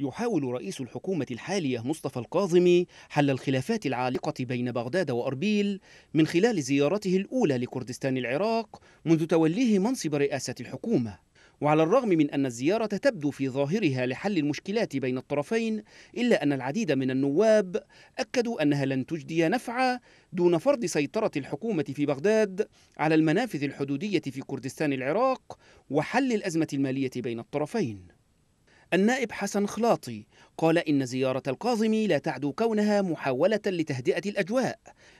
يحاول رئيس الحكومة الحالية مصطفى القاظمي حل الخلافات العالقة بين بغداد وأربيل من خلال زيارته الأولى لكردستان العراق منذ توليه منصب رئاسة الحكومة وعلى الرغم من أن الزيارة تبدو في ظاهرها لحل المشكلات بين الطرفين إلا أن العديد من النواب أكدوا أنها لن تجدي نفعا دون فرض سيطرة الحكومة في بغداد على المنافذ الحدودية في كردستان العراق وحل الأزمة المالية بين الطرفين النائب حسن خلاطي قال إن زيارة القاظم لا تعدو كونها محاولة لتهدئة الأجواء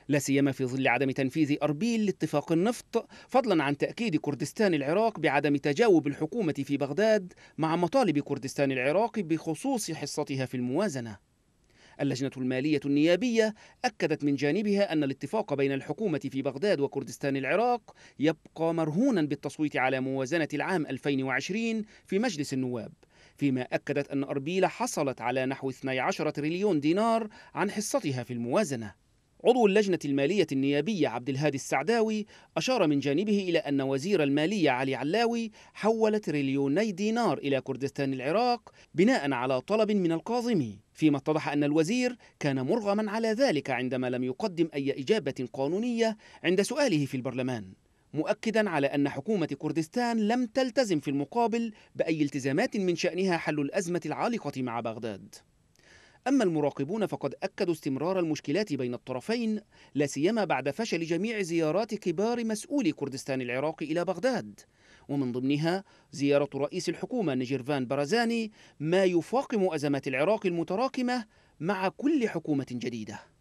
لا سيما في ظل عدم تنفيذ أربيل لاتفاق النفط فضلا عن تأكيد كردستان العراق بعدم تجاوب الحكومة في بغداد مع مطالب كردستان العراق بخصوص حصتها في الموازنة اللجنة المالية النيابية أكدت من جانبها أن الاتفاق بين الحكومة في بغداد وكردستان العراق يبقى مرهونا بالتصويت على موازنة العام 2020 في مجلس النواب فيما أكدت أن أربيل حصلت على نحو 12 تريليون دينار عن حصتها في الموازنة عضو اللجنة المالية النيابية عبد الهادي السعداوي أشار من جانبه إلى أن وزير المالية علي علاوي حول تريليوني دينار إلى كردستان العراق بناء على طلب من القاظمي فيما اتضح أن الوزير كان مرغما على ذلك عندما لم يقدم أي إجابة قانونية عند سؤاله في البرلمان مؤكدا على أن حكومة كردستان لم تلتزم في المقابل بأي التزامات من شأنها حل الأزمة العالقة مع بغداد أما المراقبون فقد أكدوا استمرار المشكلات بين الطرفين لا سيما بعد فشل جميع زيارات كبار مسؤولي كردستان العراقي إلى بغداد ومن ضمنها زيارة رئيس الحكومة نجيرفان برازاني ما يفاقم أزمات العراق المتراكمة مع كل حكومة جديدة